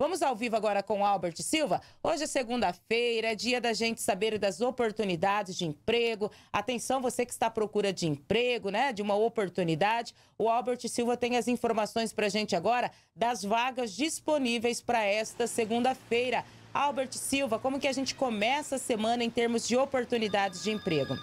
Vamos ao vivo agora com Albert Silva. Hoje é segunda-feira, é dia da gente saber das oportunidades de emprego. Atenção, você que está à procura de emprego, né? De uma oportunidade. O Albert Silva tem as informações para a gente agora das vagas disponíveis para esta segunda-feira. Albert Silva, como que a gente começa a semana em termos de oportunidades de emprego?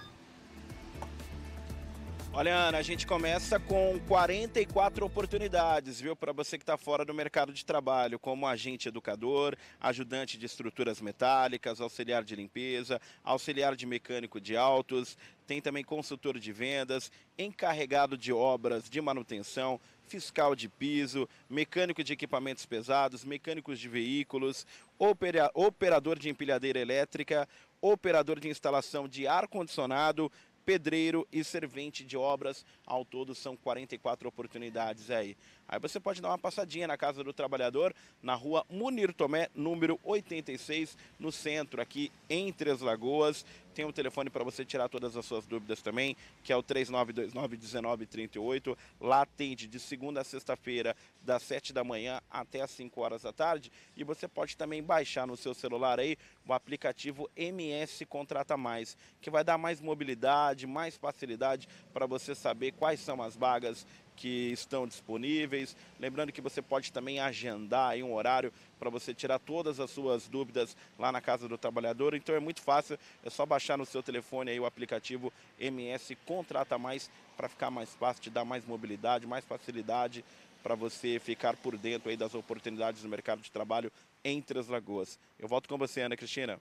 Olha, Ana, a gente começa com 44 oportunidades, viu, para você que está fora do mercado de trabalho, como agente educador, ajudante de estruturas metálicas, auxiliar de limpeza, auxiliar de mecânico de autos, tem também consultor de vendas, encarregado de obras de manutenção, fiscal de piso, mecânico de equipamentos pesados, mecânicos de veículos, opera, operador de empilhadeira elétrica, operador de instalação de ar-condicionado, pedreiro e servente de obras. Ao todo são 44 oportunidades aí. Aí você pode dar uma passadinha na Casa do Trabalhador, na rua Munir Tomé, número 86, no centro, aqui em Três Lagoas. Tem um telefone para você tirar todas as suas dúvidas também, que é o 3929-1938. Lá atende de segunda a sexta-feira, das 7 da manhã até as 5 horas da tarde. E você pode também baixar no seu celular aí o aplicativo MS Contrata Mais, que vai dar mais mobilidade facilidade, mais facilidade para você saber quais são as vagas que estão disponíveis. Lembrando que você pode também agendar um horário para você tirar todas as suas dúvidas lá na Casa do Trabalhador. Então é muito fácil, é só baixar no seu telefone aí o aplicativo MS Contrata Mais para ficar mais fácil, te dar mais mobilidade, mais facilidade para você ficar por dentro aí das oportunidades do mercado de trabalho entre as Lagoas. Eu volto com você, Ana Cristina.